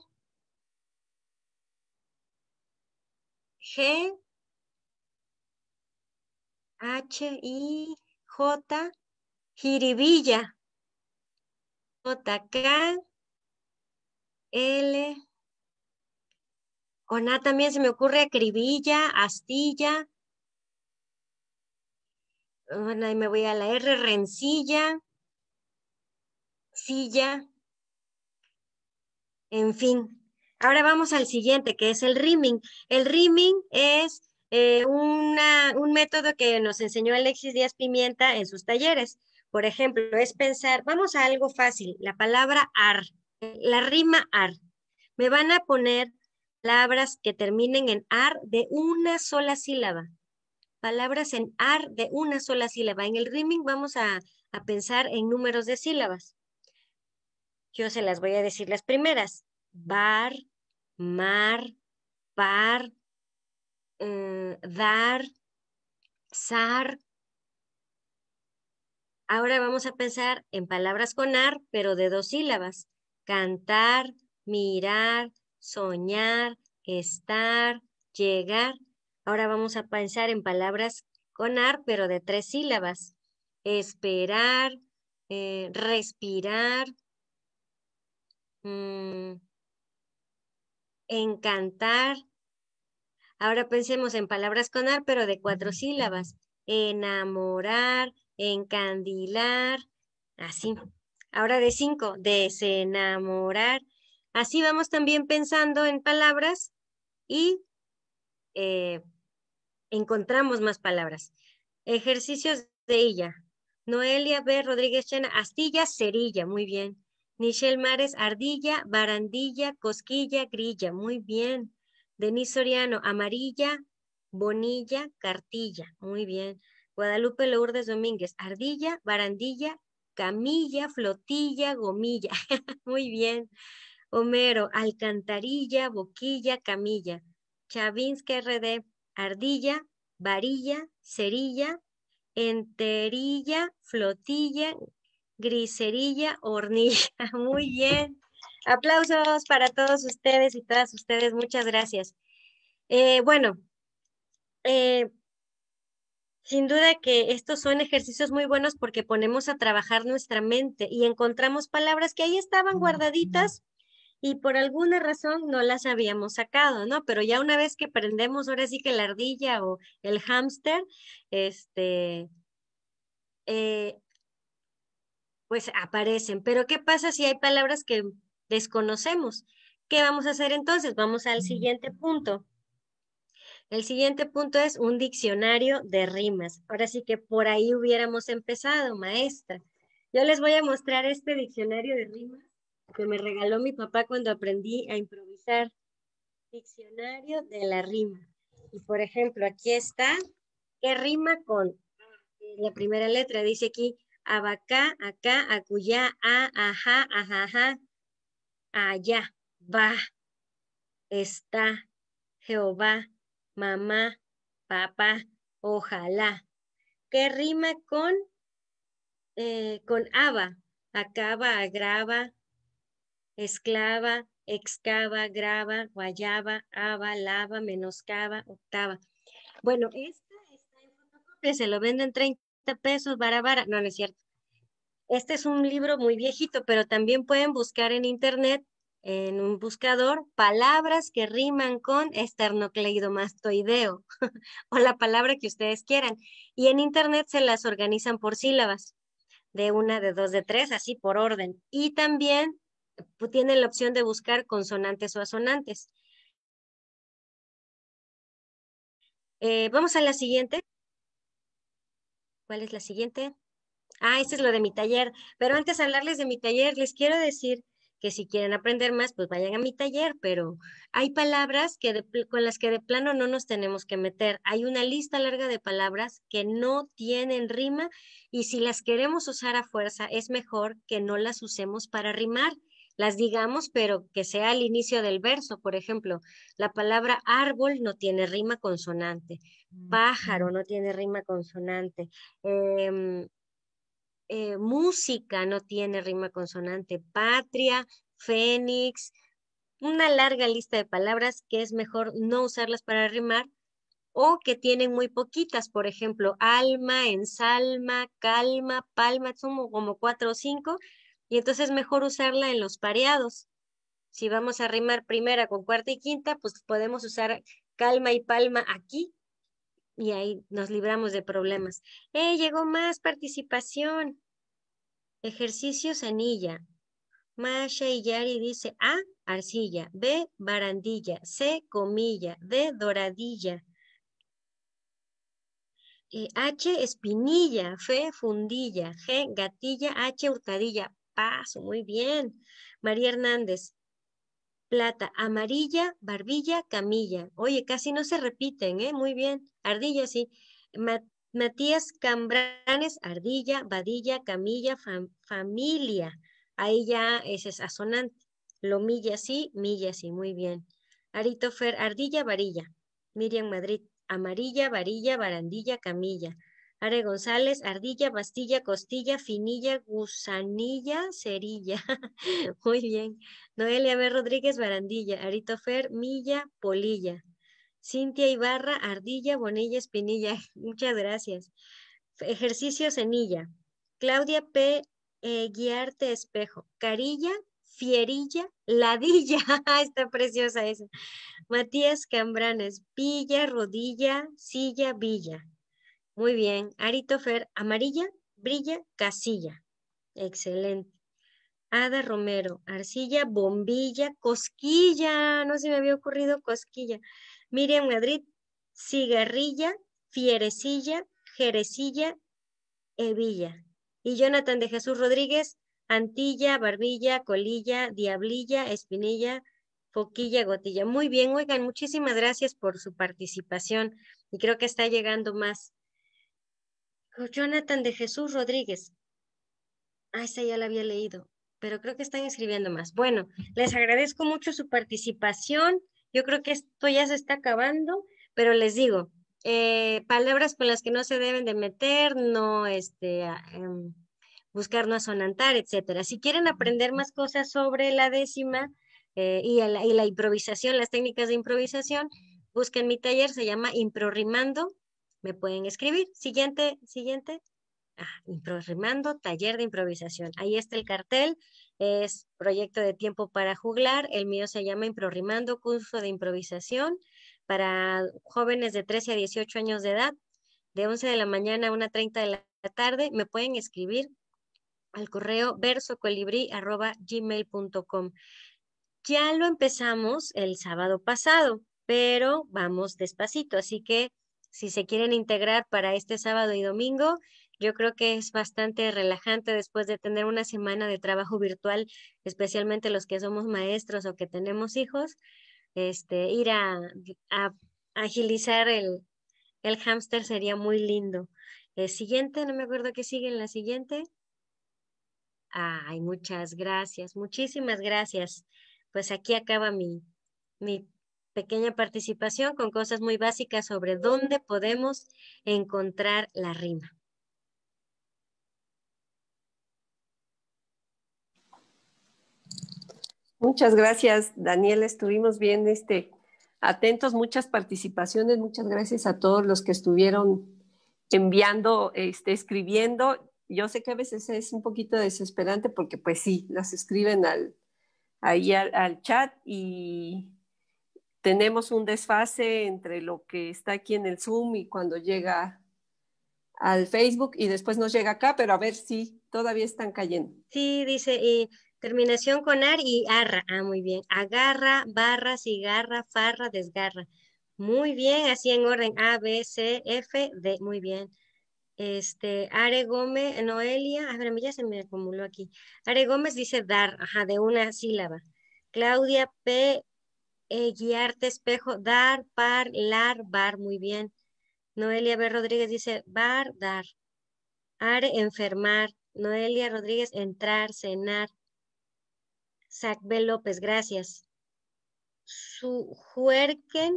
G, H, I, J, jiribilla. J, K, L, con A también se me ocurre acribilla, Astilla. Bueno, ahí me voy a la R, Rencilla, Silla. En fin. Ahora vamos al siguiente, que es el rimming. El rimming es eh, un método que nos enseñó Alexis Díaz Pimienta en sus talleres. Por ejemplo, es pensar, vamos a algo fácil, la palabra ar, la rima ar. Me van a poner palabras que terminen en ar de una sola sílaba. Palabras en ar de una sola sílaba. En el riming vamos a, pensar en números de sílabas. Yo se las voy a decir las primeras. Bar, mar, par, eh, dar, sar. Ahora vamos a pensar en palabras con ar, pero de dos sílabas. Cantar, mirar, soñar, estar, llegar. Ahora vamos a pensar en palabras con ar, pero de tres sílabas. Esperar, eh, respirar, mm, encantar. Ahora pensemos en palabras con ar, pero de cuatro sílabas. Enamorar, encandilar, así. Ahora de cinco, desenamorar, Así vamos también pensando en palabras y eh, encontramos más palabras. Ejercicios de ella. Noelia B. Rodríguez Chena, astilla, cerilla, muy bien. Michelle Mares, ardilla, barandilla, cosquilla, grilla, muy bien. Denise Soriano, amarilla, bonilla, cartilla, muy bien. Guadalupe Lourdes Domínguez, ardilla, barandilla, camilla, flotilla, gomilla, *laughs* muy bien. Homero, alcantarilla, boquilla, camilla. Chavinsky RD, ardilla, varilla, cerilla, enterilla, flotilla, griserilla, hornilla. *laughs* Muy bien. Aplausos para todos ustedes y todas ustedes. Muchas gracias. Eh, bueno, eh, sin duda que estos son ejercicios muy buenos porque ponemos a trabajar nuestra mente y encontramos palabras que ahí estaban guardaditas, y por alguna razón no las habíamos sacado, ¿no? Pero ya una vez que prendemos ahora sí que la ardilla o el hámster, este, eh, pues aparecen. Pero ¿qué pasa si hay palabras que desconocemos? ¿Qué vamos a hacer entonces? Vamos al siguiente punto. El siguiente punto es un diccionario de rimas. Ahora sí que por ahí hubiéramos empezado, maestra. Yo les voy a mostrar este diccionario de rimas que me regaló mi papá cuando aprendí a improvisar. Diccionario de la rima. Y por ejemplo, aquí está, ¿qué rima con? La primera letra dice aquí, abaca acá, acuyá, a, ajá, ajá, allá, va, está, Jehová, mamá, papá, ojalá. ¿Qué rima con? Eh, con aba, acaba, agrava, esclava, excava, grava, guayaba, aba, lava, menoscaba, octava. Bueno, esta está en se lo venden 30 pesos, vara, vara. No, no es cierto. Este es un libro muy viejito, pero también pueden buscar en internet, en un buscador, palabras que riman con esternocleidomastoideo *laughs* o la palabra que ustedes quieran. Y en internet se las organizan por sílabas, de una, de dos, de tres, así por orden. Y también tienen la opción de buscar consonantes o asonantes. Eh, vamos a la siguiente. ¿Cuál es la siguiente? Ah, este es lo de mi taller. Pero antes de hablarles de mi taller, les quiero decir que si quieren aprender más, pues vayan a mi taller, pero hay palabras que con las que de plano no nos tenemos que meter. Hay una lista larga de palabras que no tienen rima y si las queremos usar a fuerza, es mejor que no las usemos para rimar las digamos, pero que sea al inicio del verso. Por ejemplo, la palabra árbol no tiene rima consonante, pájaro no tiene rima consonante, em, eh, música no tiene rima consonante, patria, fénix, una larga lista de palabras que es mejor no usarlas para rimar o que tienen muy poquitas, por ejemplo, alma, ensalma, calma, palma, son como cuatro o cinco, y entonces es mejor usarla en los pareados. Si vamos a rimar primera con cuarta y quinta, pues podemos usar calma y palma aquí y ahí nos libramos de problemas. ¡Eh, llegó más participación! Ejercicios anilla. Masha y Yari dice A, arcilla, B, barandilla, C, comilla, D, doradilla. Eh, H, espinilla, F, fundilla, G, gatilla, H, hurtadilla, muy bien. María Hernández, plata, amarilla, barbilla, camilla. Oye, casi no se repiten, ¿eh? Muy bien. Ardilla, sí. Matías Cambranes, ardilla, vadilla, camilla, familia. Ahí ya ese es asonante. Lo sí, milla sí, muy bien. Aritofer, ardilla, varilla. Miriam Madrid, amarilla, varilla, barandilla, camilla. Are González, ardilla, bastilla, costilla, finilla, gusanilla, cerilla. *laughs* Muy bien. Noelia B. Rodríguez, barandilla. Arito Fer, milla, polilla. Cintia Ibarra, ardilla, bonilla, espinilla. *laughs* Muchas gracias. Ejercicio cenilla. Claudia P. E. guiarte espejo. Carilla, fierilla, ladilla. *laughs* Está preciosa esa. Matías Cambranes, pilla, rodilla, silla, villa. Muy bien. Aritofer, amarilla, brilla, casilla. Excelente. Ada Romero, arcilla, bombilla, cosquilla. No se me había ocurrido cosquilla. Miriam Madrid, cigarrilla, fierecilla, jerecilla, hebilla. Y Jonathan de Jesús Rodríguez, antilla, barbilla, colilla, diablilla, espinilla, foquilla, gotilla. Muy bien, oigan, muchísimas gracias por su participación y creo que está llegando más Jonathan de Jesús Rodríguez. Ah, esa ya la había leído, pero creo que están escribiendo más. Bueno, les agradezco mucho su participación. Yo creo que esto ya se está acabando, pero les digo, eh, palabras con las que no se deben de meter, no este, em, buscar no asonantar, etcétera. Si quieren aprender más cosas sobre la décima eh, y, la, y la improvisación, las técnicas de improvisación, busquen mi taller, se llama Improrimando, me pueden escribir. Siguiente, siguiente. Ah, taller de improvisación. Ahí está el cartel, es proyecto de tiempo para juglar, el mío se llama Improrimando, curso de improvisación para jóvenes de 13 a 18 años de edad, de 11 de la mañana a 1.30 de la tarde. Me pueden escribir al correo gmail.com Ya lo empezamos el sábado pasado, pero vamos despacito, así que si se quieren integrar para este sábado y domingo, yo creo que es bastante relajante después de tener una semana de trabajo virtual, especialmente los que somos maestros o que tenemos hijos, este, ir a, agilizar el, el hámster sería muy lindo. El siguiente, no me acuerdo qué sigue en la siguiente. Ay, muchas gracias, muchísimas gracias. Pues aquí acaba mi, mi pequeña participación con cosas muy básicas sobre dónde podemos encontrar la rima. Muchas gracias, Daniel. Estuvimos bien este, atentos, muchas participaciones. Muchas gracias a todos los que estuvieron enviando, este, escribiendo. Yo sé que a veces es un poquito desesperante porque pues sí, las escriben al, ahí al chat y tenemos un desfase entre lo que está aquí en el Zoom y cuando llega al Facebook y después nos llega acá, pero a ver si todavía están cayendo. Sí, dice, y eh, terminación con ar y arra. Ah, muy bien. Agarra, barra, cigarra, farra, desgarra. Muy bien, así en orden. A, B, C, F, D. Muy bien. Este, Are Gómez, Noelia, a ver, ya se me acumuló aquí. Are Gómez dice dar, ajá, de una sílaba. Claudia P, eh, guiarte, espejo, dar, par, lar, bar, muy bien. Noelia B. Rodríguez dice bar, dar. Are, enfermar. Noelia Rodríguez, entrar, cenar. Zach B. López, gracias. Su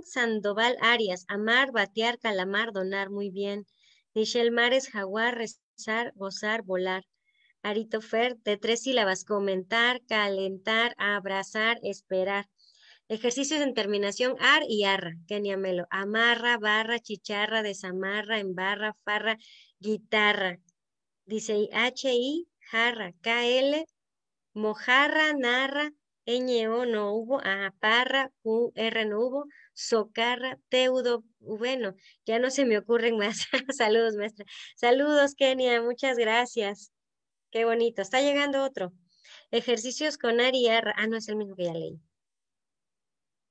Sandoval Arias, amar, batear, calamar, donar, muy bien. Michelle Mares, jaguar, rezar, gozar, volar. Arito Fer, de tres sílabas, comentar, calentar, abrazar, esperar. Ejercicios en terminación ar y arra, Kenia Melo. Amarra, barra, chicharra, desamarra, embarra, farra, guitarra. Dice H-I, jarra, K-L, mojarra, narra, ñ-O no hubo, A parra, U-R no hubo, socarra, teudo, bueno, ya no se me ocurren más. *laughs* Saludos, maestra. Saludos, Kenia, muchas gracias. Qué bonito. Está llegando otro. Ejercicios con ar y arra. Ah, no, es el mismo que ya leí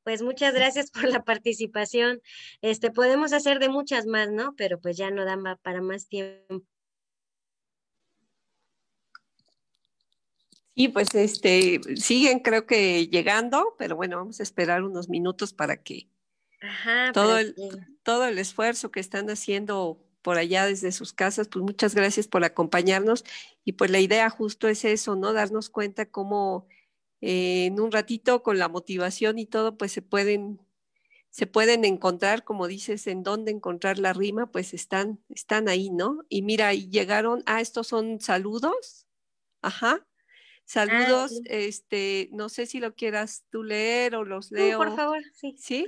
pues muchas gracias por la participación. Este, podemos hacer de muchas más, ¿no? Pero pues ya no dan para más tiempo. Sí, pues este, siguen creo que llegando, pero bueno, vamos a esperar unos minutos para que Ajá, todo, el, todo el esfuerzo que están haciendo por allá desde sus casas, pues muchas gracias por acompañarnos. Y pues la idea justo es eso, ¿no? Darnos cuenta cómo eh, en un ratito con la motivación y todo, pues se pueden, se pueden encontrar, como dices, en dónde encontrar la rima, pues están, están ahí, ¿no? Y mira, llegaron, ah, estos son saludos, ajá. Saludos, ah, este, no sé si lo quieras tú leer o los leo. por favor, sí. Sí.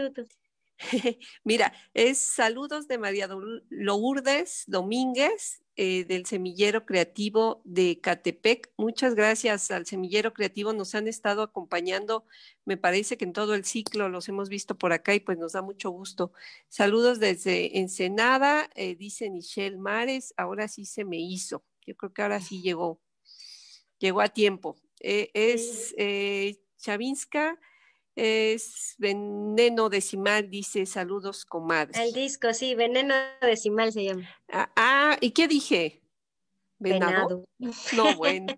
*laughs* Mira, es saludos de María Lourdes Domínguez eh, del Semillero Creativo de Catepec. Muchas gracias al Semillero Creativo. Nos han estado acompañando, me parece que en todo el ciclo los hemos visto por acá y pues nos da mucho gusto. Saludos desde Ensenada, eh, dice Michelle Mares. Ahora sí se me hizo. Yo creo que ahora sí llegó. Llegó a tiempo. Eh, es Chavinska es Veneno Decimal, dice, saludos Comadres El disco, sí, Veneno Decimal se llama. Ah, ah ¿y qué dije? ¿Venado? No, *laughs* bueno.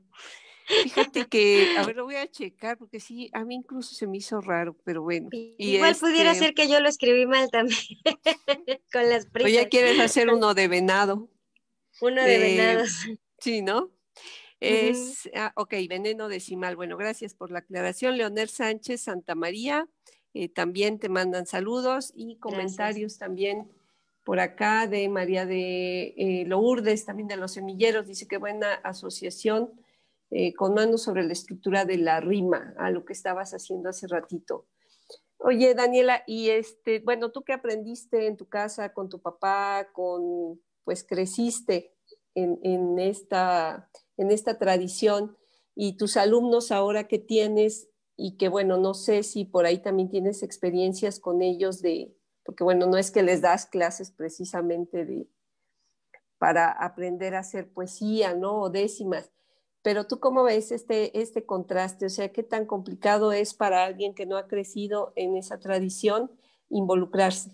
Fíjate que, a ver, lo voy a checar porque sí, a mí incluso se me hizo raro, pero bueno. Igual pudiera este ser que yo lo escribí mal también, *laughs* con las prisas. O ya quieres hacer uno de venado. Uno de Venado eh, venados. Sí, ¿no? Es, ah, ok, veneno decimal. Bueno, gracias por la aclaración. Leonel Sánchez Santa María, eh, también te mandan saludos y comentarios también por acá de María de eh, Lourdes, también de los semilleros. Dice que buena asociación eh, con manos sobre la estructura de la rima, a lo que estabas haciendo hace ratito. Oye, Daniela, y este, bueno, tú qué aprendiste en tu casa con tu papá, con, pues creciste, en, esta, en esta tradición y tus alumnos ahora que tienes y que bueno, no sé si por ahí también tienes experiencias con ellos de, porque bueno, no es que les das clases precisamente de, para aprender a hacer poesía, ¿no? O décimas. Pero tú cómo ves este, este contraste, o sea, qué tan complicado es para alguien que no ha crecido en esa tradición involucrarse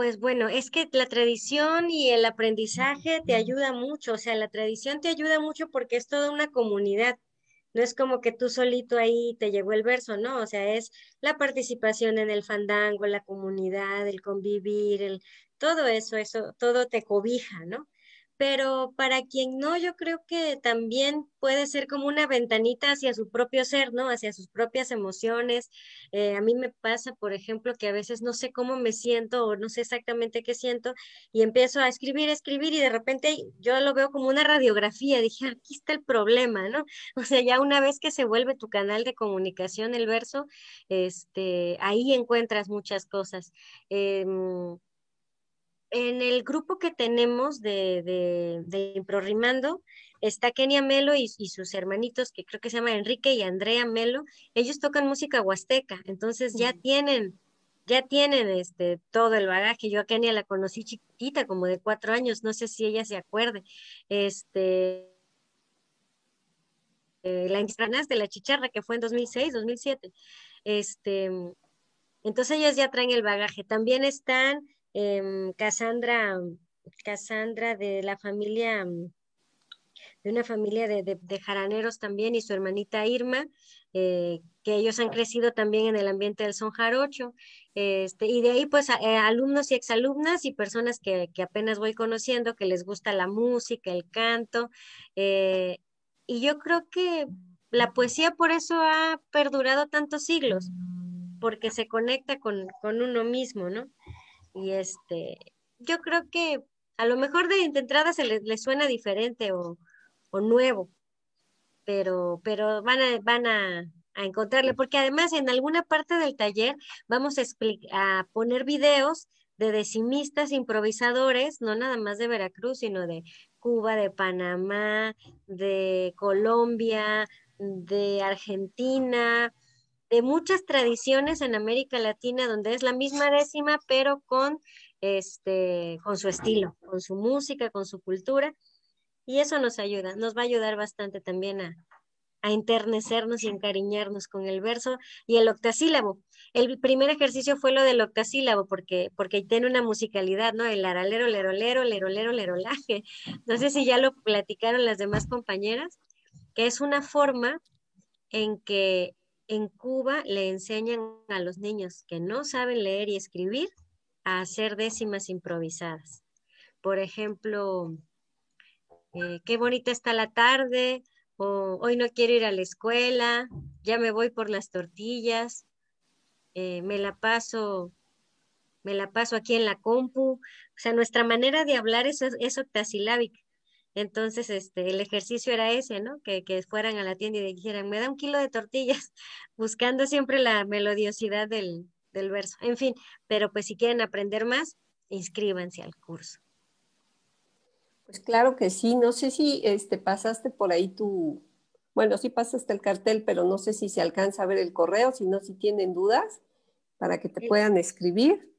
pues bueno, es que la tradición y el aprendizaje te ayuda mucho, o sea, la tradición te ayuda mucho porque es toda una comunidad. No es como que tú solito ahí te llegó el verso, ¿no? O sea, es la participación en el fandango, la comunidad, el convivir, el todo eso, eso, todo te cobija, ¿no? pero para quien no, yo creo que también puede ser como una ventanita hacia su propio ser, ¿no? Hacia sus propias emociones. Eh, a mí me pasa, por ejemplo, que a veces no sé cómo me siento o no sé exactamente qué siento y empiezo a escribir, escribir y de repente yo lo veo como una radiografía. Dije, aquí está el problema, ¿no? *laughs* O sea, ya una vez que se vuelve tu canal de comunicación el verso, este, ahí encuentras muchas cosas. Em, en el grupo que tenemos de, de, Improrimando está Kenia Melo y, sus hermanitos, que creo que se llaman Enrique y Andrea Melo. Ellos tocan música huasteca, entonces ya tienen, ya tienen este, todo el bagaje. Yo a Kenia la conocí chiquita, como de cuatro años, no sé si ella se acuerde. Este, eh, la Instranas de la Chicharra, que fue en 2006, 2007. Este, entonces ellos ya traen el bagaje. También están eh, Cassandra, mm, Cassandra de la familia, mm, de una familia de, jaraneros también y su hermanita Irma, eh, que ellos han crecido también en el ambiente del son jarocho. Este, y de ahí pues eh, alumnos y exalumnas y personas que, apenas voy conociendo, que les gusta la música, el canto. Eh, y yo creo que la poesía por eso ha perdurado tantos siglos, porque se conecta con, con uno mismo, ¿no? Y este, yo creo que a lo mejor de, entrada se les, suena diferente o, nuevo, pero, pero van, a, van a, encontrarle, porque además en alguna parte del taller vamos a, a poner videos de decimistas improvisadores, no nada más de Veracruz, sino de Cuba, de Panamá, de Colombia, de Argentina, de muchas tradiciones en América Latina donde es la misma décima, pero con, este, con su estilo, con su música, con su cultura. Y eso nos ayuda, nos va a ayudar bastante también a, a enternecernos y encariñarnos con el verso y el octasílabo. El primer ejercicio fue lo del octasílabo, porque, porque tiene una musicalidad, ¿no? El aralero, lerolero, lerolero, lerolaje. No sé si ya lo platicaron las demás compañeras, que es una forma en que en Cuba le enseñan a los niños que no saben leer y escribir a hacer décimas improvisadas. Por ejemplo, eh, qué bonita está la tarde, o hoy no quiero ir a la escuela, ya me voy por las tortillas, eh, me la paso, me la paso aquí en la compu. O sea, nuestra manera de hablar es, es octasilábica. Entonces, este, el ejercicio era ese, ¿no? Que, que fueran a la tienda y dijeran, me da un kilo de tortillas, *laughs* buscando siempre la melodiosidad del, del verso. En fin, pero pues si quieren aprender más, inscríbanse al curso. Pues claro que sí, no sé si este, pasaste por ahí tu, bueno, sí pasaste el cartel, pero no sé si se alcanza a ver el correo, si no, si tienen dudas, para que te puedan escribir.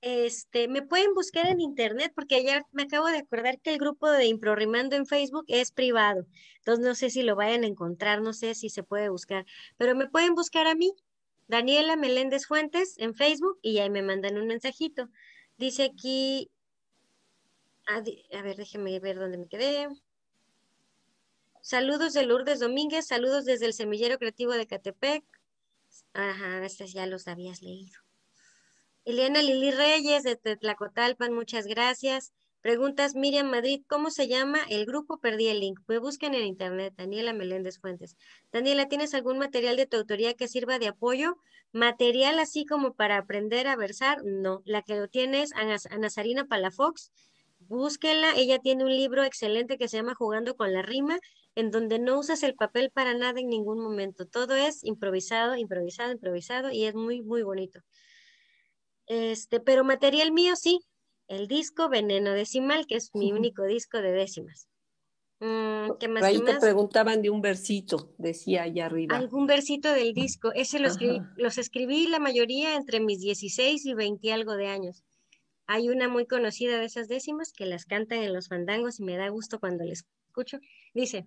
Este, me pueden buscar en internet porque ya me acabo de acordar que el grupo de Improrimando en Facebook es privado. Entonces no sé si lo vayan a encontrar, no sé si se puede buscar, pero me pueden buscar a mí, Daniela Meléndez Fuentes, en Facebook y ahí me mandan un mensajito. Dice aquí, ah, a, ver, déjeme ver dónde me quedé. Saludos de Lourdes Domínguez, saludos desde el Semillero Creativo de Catepec. Ajá, estos ya los habías leído. Eliana Lili Reyes de Tlacotalpan, muchas gracias. Preguntas, Miriam Madrid, ¿cómo se llama el grupo? Perdí el link. Me busquen en internet, Daniela Meléndez Fuentes. Daniela, ¿tienes algún material de tu autoría que sirva de apoyo? Material así como para aprender a versar, no. La que lo tienes, es a Palafox. búsquela. ella tiene un libro excelente que se llama Jugando con la rima, en donde no usas el papel para nada en ningún momento. Todo es improvisado, improvisado, improvisado y es muy, muy bonito. Este, pero material mío sí, el disco Veneno Decimal, que es mi único disco de décimas. Mm, ¿qué más, Ahí te preguntaban de un versito, decía allá arriba. Algún versito del disco. Ese lo los escribí la mayoría entre mis 16 y 20 algo de años. Hay una muy conocida de esas décimas que las cantan en los fandangos y me da gusto cuando les escucho. Dice,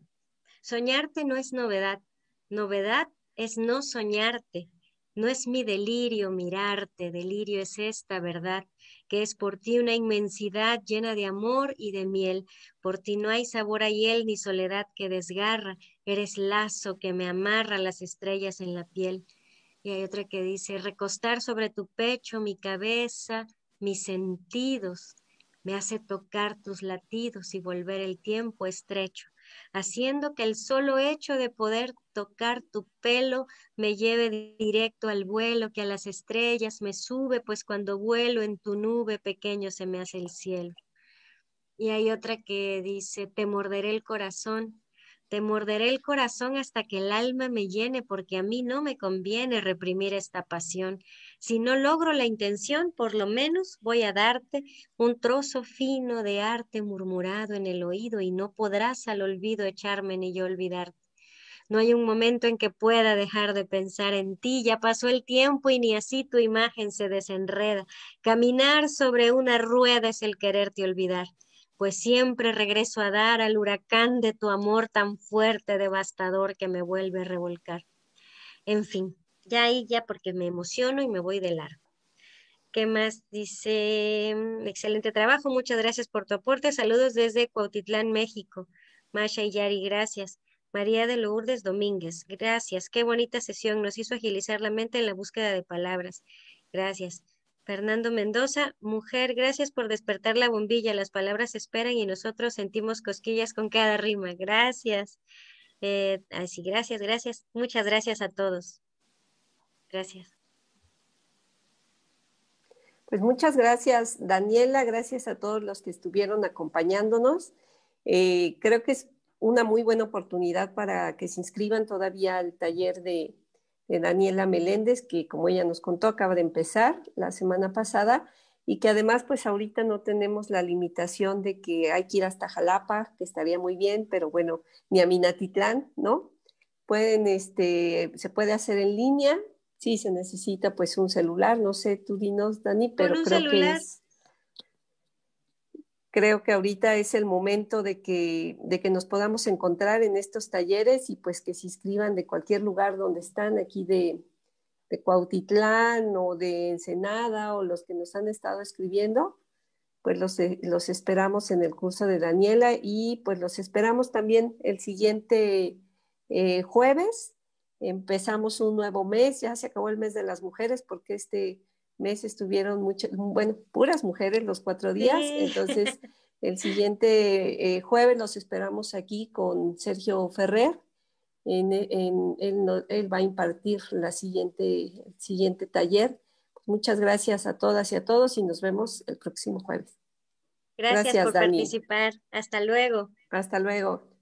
soñarte no es novedad, novedad es no soñarte. No es mi delirio mirarte, delirio es esta verdad, que es por ti una inmensidad llena de amor y de miel. Por ti no hay sabor a hiel ni soledad que desgarra, eres lazo que me amarra las estrellas en la piel. Y hay otra que dice, recostar sobre tu pecho mi cabeza, mis sentidos, me hace tocar tus latidos y volver el tiempo estrecho haciendo que el solo hecho de poder tocar tu pelo me lleve directo al vuelo, que a las estrellas me sube, pues cuando vuelo en tu nube pequeño se me hace el cielo. Y hay otra que dice, te morderé el corazón, te morderé el corazón hasta que el alma me llene, porque a mí no me conviene reprimir esta pasión. Si no logro la intención, por lo menos voy a darte un trozo fino de arte murmurado en el oído y no podrás al olvido echarme ni yo olvidarte. No hay un momento en que pueda dejar de pensar en ti, ya pasó el tiempo y ni así tu imagen se desenreda. Caminar sobre una rueda es el quererte olvidar, pues siempre regreso a dar al huracán de tu amor tan fuerte, devastador, que me vuelve a revolcar. En fin, ya ahí, ya porque me emociono y me voy de largo. ¿Qué más dice? Mm, excelente trabajo, muchas gracias por tu aporte. Saludos desde Cuautitlán, México. Masha y Yari, gracias. María de Lourdes Domínguez, gracias. Qué bonita sesión, nos hizo agilizar la mente en la búsqueda de palabras. Gracias. Fernando Mendoza, mujer, gracias por despertar la bombilla. Las palabras esperan y nosotros sentimos cosquillas con cada rima. Gracias. Eh, así, gracias, gracias. Muchas gracias a todos. Gracias. Pues muchas gracias, Daniela. Gracias a todos los que estuvieron acompañándonos. Eh, creo que es una muy buena oportunidad para que se inscriban todavía al taller de, Daniela Meléndez, que como ella nos contó, acaba de empezar la semana pasada y que además pues ahorita no tenemos la limitación de que hay que ir hasta Jalapa, que estaría muy bien, pero bueno, ni a Minatitlán, ¿no? Pueden, este, se puede hacer en línea, sí se necesita pues un celular, no sé, tú dinos, Dani, pero creo que creo que ahorita es el momento de que, de que nos podamos encontrar en estos talleres y pues que se inscriban de cualquier lugar donde están, aquí de, de Cuautitlán o de Ensenada o los que nos han estado escribiendo, pues los, eh, los esperamos en el curso de Daniela y pues los esperamos también el siguiente eh, jueves Empezamos un nuevo mes, ya se acabó el mes de las mujeres porque este mes estuvieron muchas, bueno, puras mujeres los cuatro días. Entonces, *laughs* el siguiente eh, jueves nos esperamos aquí con Sergio Ferrer. él, va a impartir la siguiente, el siguiente taller. Muchas gracias a todas y a todos y nos vemos el próximo jueves. Gracias, por participar. Hasta luego. Hasta luego.